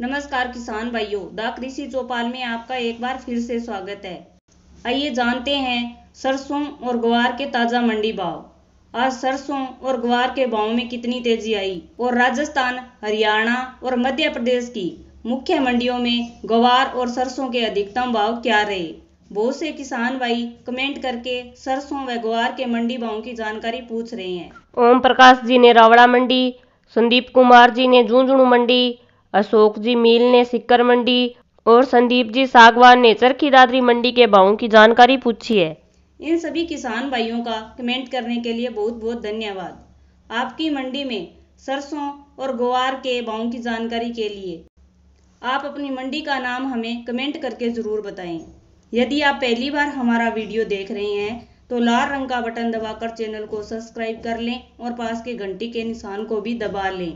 नमस्कार किसान भाइयों द कृषि चौपाल में आपका एक बार फिर से स्वागत है आइए जानते हैं सरसों और ग्वार के ताज़ा मंडी भाव आज सरसों और ग्वार के भाव में कितनी तेजी आई और राजस्थान हरियाणा और मध्य प्रदेश की मुख्य मंडियों में ग्वार और सरसों के अधिकतम भाव क्या रहे बहुत से किसान भाई कमेंट करके सरसों व ग्वार के मंडी भाव की जानकारी पूछ रहे हैं ओम प्रकाश जी ने रावड़ा मंडी संदीप कुमार जी ने झुंझुनू मंडी अशोक जी मील ने सिक्कर मंडी और संदीप जी सागवान ने चरखी दादरी मंडी के भावों की जानकारी पूछी है इन सभी किसान भाइयों का कमेंट करने के लिए बहुत बहुत धन्यवाद आपकी मंडी में सरसों और गोवार के भाव की जानकारी के लिए आप अपनी मंडी का नाम हमें कमेंट करके ज़रूर बताएं यदि आप पहली बार हमारा वीडियो देख रहे हैं तो लाल रंग का बटन दबाकर चैनल को सब्सक्राइब कर लें और पास के घंटी के निशान को भी दबा लें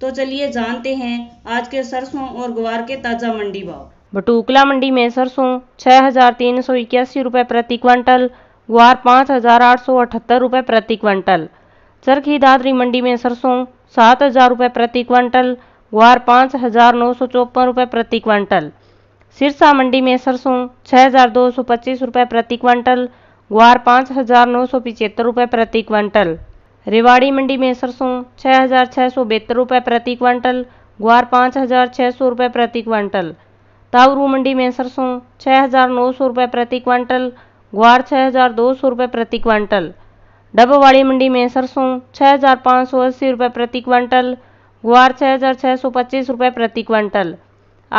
तो चलिए जानते हैं आज के सरसों और ग्वार के ताज़ा मंडी भाव बटूकला मंडी में सरसों छह हजार तीन सौ इक्यासी प्रति क्विंटल ग्वार पाँच हजार आठ सौ अठहत्तर प्रति क्विंटल चरखी दादरी मंडी में सरसों सात हजार रुपये प्रति क्विंटल ग्वार पाँच हजार नौ सौ चौपन रुपए प्रति क्विंटल सिरसा मंडी में सरसों छह हजार दो सौ पच्चीस रुपए प्रति क्विंटल ग्वार पाँच हजार नौ सौ पिचहत्तर रुपए प्रति क्विंटल रेवाड़ी मंडी में सरसों छः हज़ार छः सौ रुपये प्रति क्वांटल ग्वार पाँच हज़ार छः सौ रुपये प्रति क्वांटल तावरू मंडी में सरसों छः हज़ार नौ सौ रुपये प्रति क्वांटल ग्वार छः हज़ार दो सौ रुपये प्रति क्वांटल डबवाड़ी मंडी में सरसों छः हज़ार पाँच सौ अस्सी रुपये प्रति क्वांटल ग्वार छः हज़ार छः सौ पच्चीस रुपये प्रति क्वांटल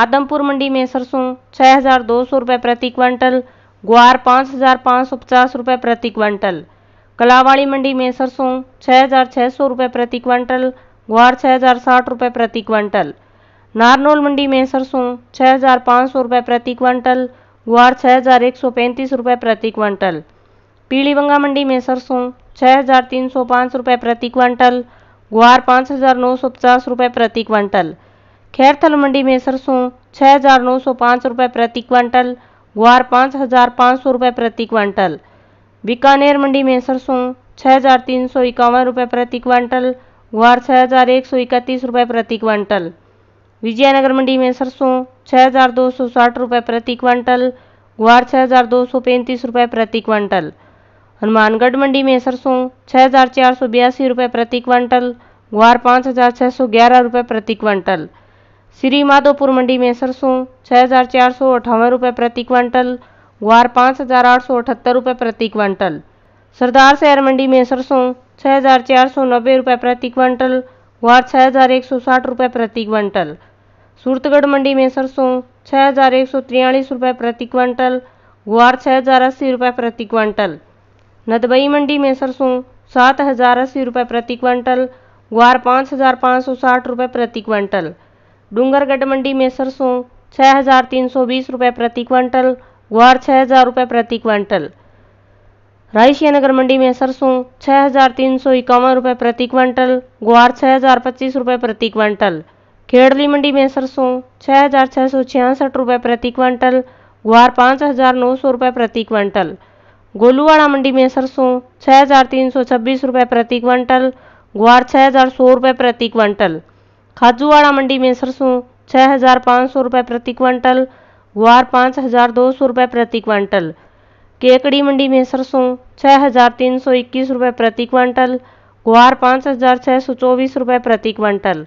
आदमपुर मंडी में सरसों छः हज़ार दो सौ रुपये प्रति क्वांटल ग्वार पाँच हज़ार पाँच सौ पचास रुपये प्रति क्वांटल कलावाड़ी मंडी में सरसों छः हज़ार छः सौ रुपये प्रति क्विंटल ग्वार छः हज़ार साठ प्रति क्विंटल नारनौल मंडी में सरसों छः हज़ार पाँच सौ रुपये प्रति क्विंटल ग्वार छः हज़ार एक सौ पैंतीस रुपये प्रति क्विंटल पीलीबंगा मंडी में सरसों छः हज़ार तीन सौ पाँच रुपये प्रति क्विंटल ग्वार पाँच हज़ार नौ सौ पचास रुपये प्रति क्विंटल खैरथल मंडी में सरसों छः हज़ार नौ सौ पाँच रुपये प्रति क्विंटल ग्वार पाँच हज़ार पाँच सौ रुपये प्रति क्विंटल बीकानेर मंडी में सरसों छः हजार तीन सौ इक्यावन रुपये प्रति क्वांटल ग्वार छः हजार एक सौ इकतीस रुपये प्रति क्वांटल विजयनगर मंडी में सरसों छः हजार दो सौ साठ रुपये प्रति क्वांटल ग्वार छः हजार दो सौ पैंतीस रुपये प्रति क्वांटल हनुमानगढ़ मंडी में सरसों छः हजार चार सौ बयासी रुपये प्रति क्वांटल ग्वार पाँच हजार छः सौ ग्यारह रुपये प्रति क्वांटल श्रीमाधोपुर मंडी में सरसों छः हजार चार सौ अठावन रुपये प्रति क्वांटल ग्वार पाँच हज़ार आठ सौ अठहत्तर रुपये प्रति क्विंटल सरदार शहर मंडी में सरसों छः हज़ार चार सौ नब्बे रुपये प्रति क्विंटल ग्वार छः हज़ार एक सौ साठ रुपये प्रति क्विंटल सूरतगढ़ मंडी में सरसों छः हज़ार एक सौ तिरयालीस रुपये प्रति क्विंटल ग्वार छः हज़ार अस्सी रुपये प्रति क्विंटल नदबई मंडी में सरसों सात हज़ार अस्सी रुपये प्रति क्विंटल ग्वार पाँच हज़ार पाँच सौ साठ रुपये प्रति क्विंटल डूंगरगढ़ मंडी में सरसों छः हज़ार तीन सौ बीस रुपये प्रति क्विंटल ग्वार छः हज़ार रुपये प्रति क्वांटल रायसिया नगर मंडी में सरसों छः हज़ार तीन सौ इक्यावन रुपये प्रति क्विंटल ग्वार छः हज़ार पच्चीस रुपये प्रति क्विंटल खेड़ली मंडी में सरसों छः हज़ार छः सौ छियासठ रुपये प्रति क्विंटल ग्वार पाँच हज़ार नौ सौ रुपये प्रति क्विंटल गोलूवाड़ा मंडी में सरसों छः हज़ार तीन सौ छब्बीस रुपये प्रति क्विंटल ग्वार छः हज़ार सौ रुपये प्रति क्विंटल खाजूवाड़ा मंडी में सरसों छः हज़ार पाँच सौ रुपये प्रति क्विंटल ग्वार पाँच हज़ार दो सौ रुपये प्रति क्वांटल केकड़ी मंडी में सरसों छः हज़ार तीन सौ इक्कीस रुपये प्रति क्वांटल ग्वार पाँच हज़ार छः सौ चौबीस रुपये प्रति क्वांटल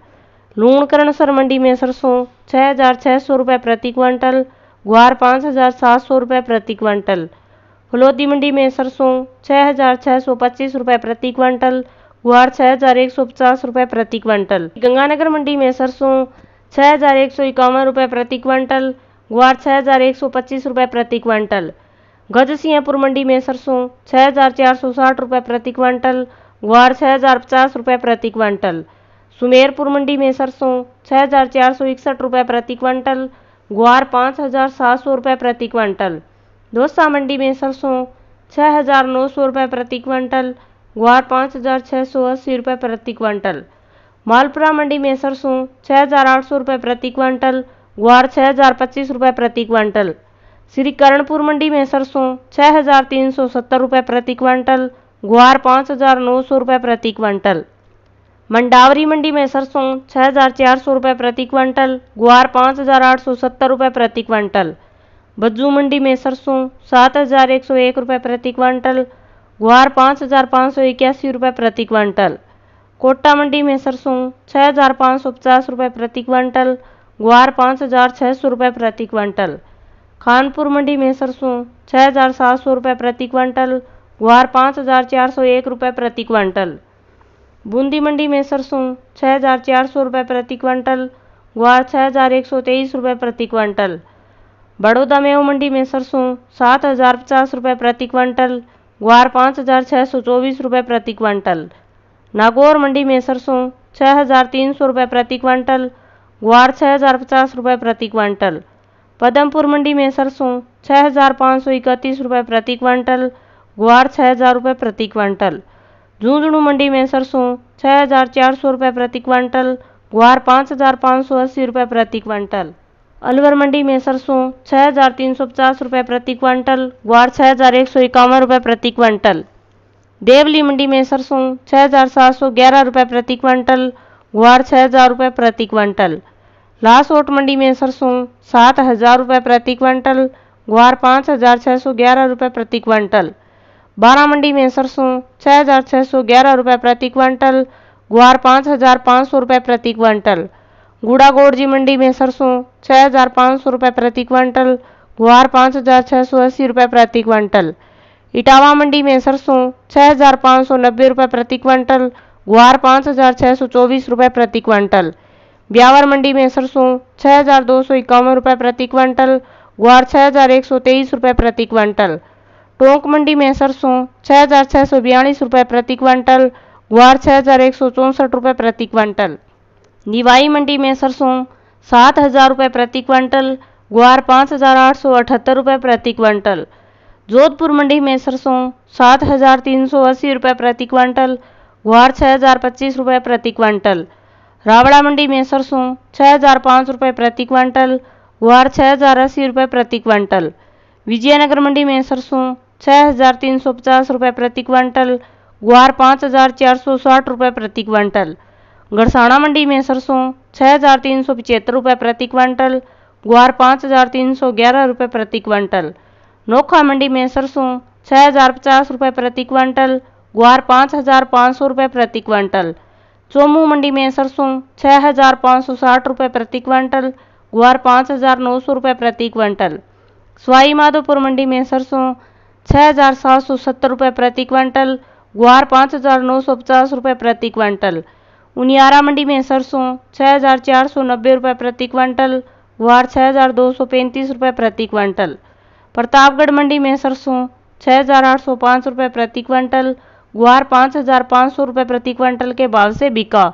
लूणकरण करणसर मंडी में सरसों छः हज़ार छः सौ रुपये प्रति क्विंटल ग्वार पाँच हज़ार सात सौ रुपये प्रति क्वांटल फलोदी मंडी में सरसों छः हज़ार छः सौ पच्चीस रुपये प्रति क्वांटल ग्वार छः हज़ार एक सौ पचास रुपये प्रति क्वांटल गंगानगर मंडी में सरसों छः हज़ार एक सौ इक्यावन रुपये प्रति क्वांटल ग्वार छः हज़ार एक सौ पच्चीस रुपये प्रति क्वांटल गज सिंहपुर मंडी में सरसों छः हज़ार चार सौ साठ रुपये प्रति क्वांटल ग्वार छः हज़ार पचास रुपये प्रति क्वांटल सुमेरपुर मंडी में सरसों छः हज़ार चार सौ इकसठ रुपये प्रति क्वांटल ग्वार पाँच हज़ार सात सौ रुपये प्रति क्वांटल दोसा मंडी में सरसों छः हज़ार नौ सौ रुपये प्रति क्वांटल ग्वार पाँच हज़ार छः सौ अस्सी रुपये प्रति क्वांटल मालपुरा मंडी में सरसों छः हज़ार आठ सौ रुपये प्रति क्वांटल ग्वार छः हजार पच्चीस रुपये प्रति क्वांटल श्री कर्णपुर मंडी में सरसों छः हजार तीन सौ सत्तर रुपये प्रति क्वांटल ग्वार पाँच हजार नौ सौ रुपये प्रति क्वांटल मंडावरी मंडी में सरसों छः हजार चार सौ रुपये प्रति क्वांटल ग्वार पाँच हजार आठ सौ सत्तर रुपये प्रति क्वांटल बज्जू मंडी में सरसों सात हजार एक सौ एक रुपये प्रति क्वांटल ग्वार पाँच हजार पाँच सौ इक्यासी रुपये प्रति क्वांटल कोटा मंडी में सरसों छः हजार पाँच सौ पचास रुपये प्रति क्वांटल ग्वार पाँच हज़ार छः सौ रुपये प्रति क्विंटल खानपुर मंडी में सरसों छः हज़ार सात सौ रुपये प्रति क्विंटल ग्वार पाँच हज़ार चार सौ एक रुपये प्रति क्विंटल बूंदी मंडी में सरसों छः हज़ार चार सौ रुपये प्रति क्विंटल ग्वार छः हज़ार एक सौ तेईस रुपये प्रति क्विंटल बड़ौदा मेव मंडी में सरसों सात हज़ार पचास रुपये प्रति क्विंटल ग्वार पाँच हज़ार छः सौ चौबीस रुपये प्रति क्विंटल नागौर मंडी में सरसों छः हज़ार तीन सौ रुपये प्रति क्विंटल ग्वार छः हज़ार पचास रुपये प्रति क्वांटल पदमपुर मंडी में सरसों छः हज़ार पाँच सौ इकतीस रुपये प्रति क्वांटल ग्वार छः हज़ार रुपये प्रति क्वांटल झुंझुनू मंडी में सरसों छः हज़ार चार सौ रुपये प्रति क्वांटल ग्वार पाँच हज़ार पाँच सौ अस्सी रुपये प्रति क्वांटल अलवर मंडी में सरसों छः हज़ार तीन सौ पचास रुपये प्रति क्वांटल ग्वार छः हज़ार एक सौ इक्यावन रुपये प्रति क्वांटल देवली मंडी में सरसों छः हज़ार सात सौ ग्यारह रुपये प्रति क्वांटल ग्वार छः हजार रुपये प्रति क्विंटल लासोट मंडी में सरसों सात हजार रुपये प्रति क्विंटल ग्वार पाँच हजार छः सौ ग्यारह रुपये प्रति क्विंटल बारह मंडी में सरसों छः हजार छः सौ ग्यारह रुपये प्रति क्विंटल ग्वार पाँच हजार पाँच सौ रुपये प्रति क्विंटल गुड़ा गोड़जी मंडी में सरसों छः हजार पाँच सौ रुपये प्रति क्विंटल ग्वार पाँच हजार छः सौ अस्सी रुपये प्रति क्विंटल इटावा मंडी में सरसों छः हजार पाँच सौ नब्बे रुपये प्रति क्विंटल ग्वार पाँच हजार छः सौ चौबीस रुपये प्रति क्वांटल ब्यावर मंडी में सरसों छः हजार दो सौ इक्यावन रुपये प्रति क्विंटल ग्वार छः हजार एक सौ तेईस रुपये प्रति क्विंटल टोंक मंडी में सरसों छः हजार छः सौ बयालीस रुपए प्रति क्वांटल ग्वार छः हजार एक सौ चौसठ रुपये प्रति क्वांटल निवाई मंडी में सरसों सात हजार रुपये प्रति क्वांटल ग्वार पाँच हजार आठ सौ अठहत्तर रुपये प्रति क्वांटल जोधपुर मंडी में सरसों सात हजार तीन सौ अस्सी रुपये प्रति क्वांटल ग्वार छः हजार पच्चीस रुपये प्रति क्वांटल रावड़ा मंडी में सरसों छः हजार पाँच रुपये प्रति क्वांटल ग्वार छः हजार अस्सी रुपये प्रति क्वांटल विजयनगर मंडी में सरसों छः हजार तीन सौ पचास रुपये प्रति क्वांटल ग्वार पाँच हजार चार सौ साठ रुपये प्रति क्वांटल गड़साना मंडी में सरसों छः हजार तीन सौ पचहत्तर रुपये प्रति क्वांटल ग्वार पाँच हजार तीन सौ ग्यारह रुपये प्रति क्वांटल नोखा मंडी में सरसों छः हजार पचास रुपये प्रति क्वांटल ग्वार पाँच हज़ार पाँच सौ रुपये प्रति क्वांटल चोमू मंडी में सरसों छः हज़ार पाँच सौ साठ रुपये प्रति क्वांटल ग्वार पाँच हज़ार नौ सौ रुपये प्रति क्विंटल स्वाई माधोपुर मंडी में सरसों छः हज़ार सात सौ सत्तर रुपये प्रति क्वांटल ग्वार पाँच हज़ार नौ सौ पचास रुपये प्रति क्वांटल उनियारा मंडी में सरसों छः हज़ार चार सौ नब्बे रुपये प्रति क्विंटल ग्वार छः हज़ार दो सौ पैंतीस रुपये प्रति क्वांटल प्रतापगढ़ मंडी में सरसों छः हज़ार आठ सौ पाँच रुपये प्रति क्विंटल ग्वार पाँच हजार पाँच सौ रुपये प्रति क्विंटल के भाव से बिका